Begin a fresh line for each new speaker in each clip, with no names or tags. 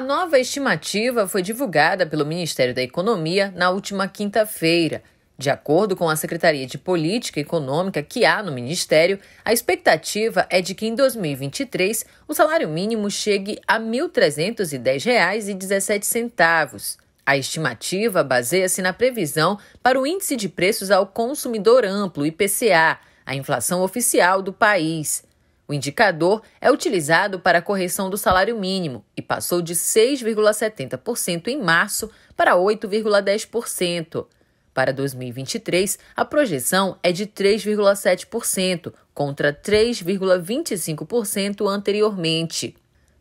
A nova estimativa foi divulgada pelo Ministério da Economia na última quinta-feira. De acordo com a Secretaria de Política Econômica que há no Ministério, a expectativa é de que em 2023 o salário mínimo chegue a R$ 1.310,17. A estimativa baseia-se na previsão para o Índice de Preços ao Consumidor Amplo, IPCA, a inflação oficial do país. O indicador é utilizado para a correção do salário mínimo e passou de 6,70% em março para 8,10%. Para 2023, a projeção é de 3,7%, contra 3,25% anteriormente.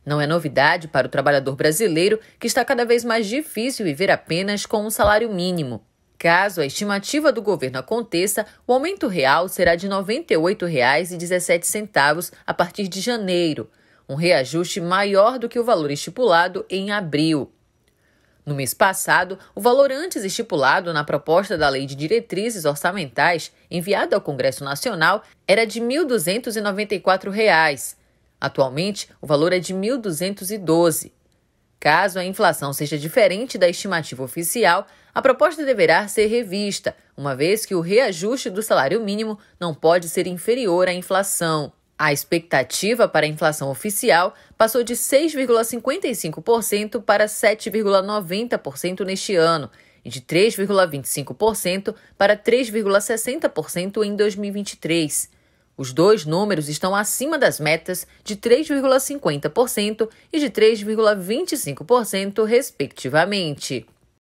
Não é novidade para o trabalhador brasileiro que está cada vez mais difícil viver apenas com um salário mínimo. Caso a estimativa do governo aconteça, o aumento real será de R$ 98,17 a partir de janeiro, um reajuste maior do que o valor estipulado em abril. No mês passado, o valor antes estipulado na proposta da Lei de Diretrizes Orçamentais, enviada ao Congresso Nacional, era de R$ 1.294. Atualmente, o valor é de R$ 1.212. Caso a inflação seja diferente da estimativa oficial, a proposta deverá ser revista, uma vez que o reajuste do salário mínimo não pode ser inferior à inflação. A expectativa para a inflação oficial passou de 6,55% para 7,90% neste ano e de 3,25% para 3,60% em 2023. Os dois números estão acima das metas de 3,50% e de 3,25%, respectivamente.